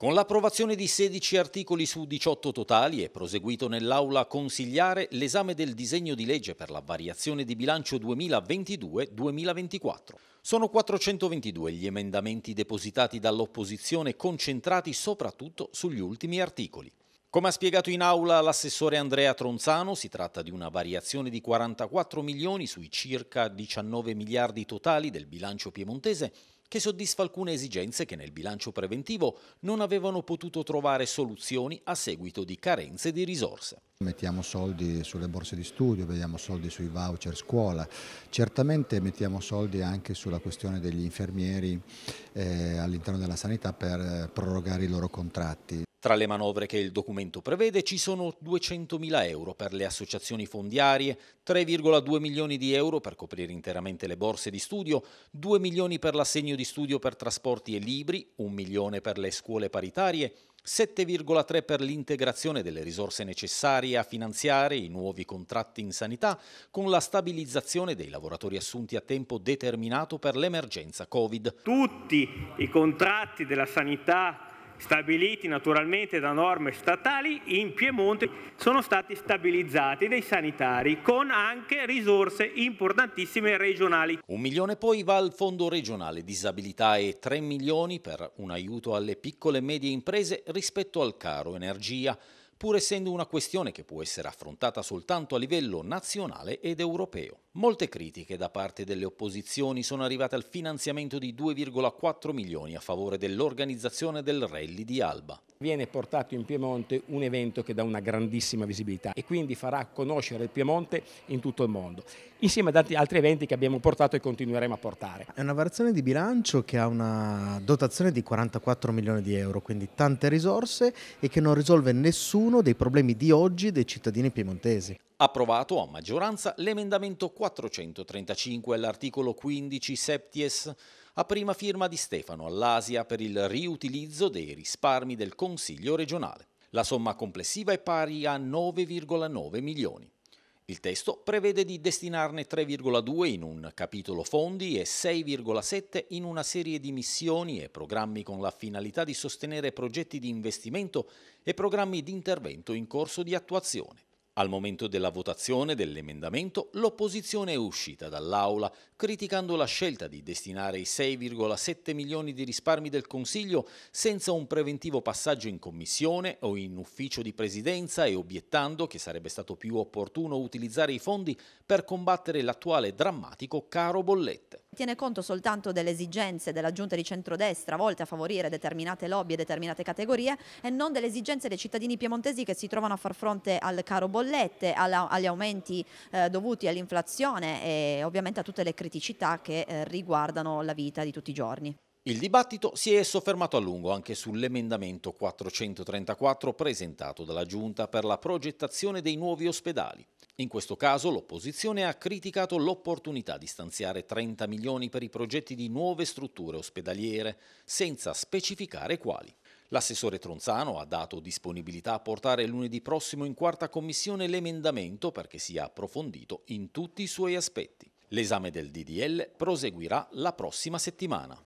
Con l'approvazione di 16 articoli su 18 totali è proseguito nell'Aula consigliare l'esame del disegno di legge per la variazione di bilancio 2022-2024. Sono 422 gli emendamenti depositati dall'opposizione concentrati soprattutto sugli ultimi articoli. Come ha spiegato in aula l'assessore Andrea Tronzano, si tratta di una variazione di 44 milioni sui circa 19 miliardi totali del bilancio piemontese che soddisfa alcune esigenze che nel bilancio preventivo non avevano potuto trovare soluzioni a seguito di carenze di risorse. Mettiamo soldi sulle borse di studio, vediamo soldi sui voucher scuola, certamente mettiamo soldi anche sulla questione degli infermieri eh, all'interno della sanità per eh, prorogare i loro contratti. Tra le manovre che il documento prevede ci sono 200.000 euro per le associazioni fondiarie, 3,2 milioni di euro per coprire interamente le borse di studio, 2 milioni per l'assegno di studio per trasporti e libri, 1 milione per le scuole paritarie, 7,3 per l'integrazione delle risorse necessarie a finanziare i nuovi contratti in sanità con la stabilizzazione dei lavoratori assunti a tempo determinato per l'emergenza Covid. Tutti i contratti della sanità stabiliti naturalmente da norme statali, in Piemonte sono stati stabilizzati dei sanitari con anche risorse importantissime regionali. Un milione poi va al Fondo regionale disabilità e 3 milioni per un aiuto alle piccole e medie imprese rispetto al caro energia pur essendo una questione che può essere affrontata soltanto a livello nazionale ed europeo. Molte critiche da parte delle opposizioni sono arrivate al finanziamento di 2,4 milioni a favore dell'organizzazione del rally di Alba viene portato in Piemonte un evento che dà una grandissima visibilità e quindi farà conoscere il Piemonte in tutto il mondo, insieme ad altri eventi che abbiamo portato e continueremo a portare. È una variazione di bilancio che ha una dotazione di 44 milioni di euro, quindi tante risorse e che non risolve nessuno dei problemi di oggi dei cittadini piemontesi approvato a maggioranza l'emendamento 435 all'articolo 15 septies a prima firma di Stefano all'Asia per il riutilizzo dei risparmi del Consiglio regionale. La somma complessiva è pari a 9,9 milioni. Il testo prevede di destinarne 3,2 in un capitolo fondi e 6,7 in una serie di missioni e programmi con la finalità di sostenere progetti di investimento e programmi di intervento in corso di attuazione. Al momento della votazione dell'emendamento, l'opposizione è uscita dall'Aula criticando la scelta di destinare i 6,7 milioni di risparmi del Consiglio senza un preventivo passaggio in Commissione o in ufficio di Presidenza e obiettando che sarebbe stato più opportuno utilizzare i fondi per combattere l'attuale drammatico caro bollette tiene conto soltanto delle esigenze della giunta di centrodestra volte a favorire determinate lobby e determinate categorie e non delle esigenze dei cittadini piemontesi che si trovano a far fronte al caro bollette, alla, agli aumenti eh, dovuti all'inflazione e ovviamente a tutte le criticità che eh, riguardano la vita di tutti i giorni. Il dibattito si è soffermato a lungo anche sull'emendamento 434 presentato dalla Giunta per la progettazione dei nuovi ospedali. In questo caso l'opposizione ha criticato l'opportunità di stanziare 30 milioni per i progetti di nuove strutture ospedaliere, senza specificare quali. L'assessore Tronzano ha dato disponibilità a portare lunedì prossimo in quarta commissione l'emendamento perché sia approfondito in tutti i suoi aspetti. L'esame del DDL proseguirà la prossima settimana.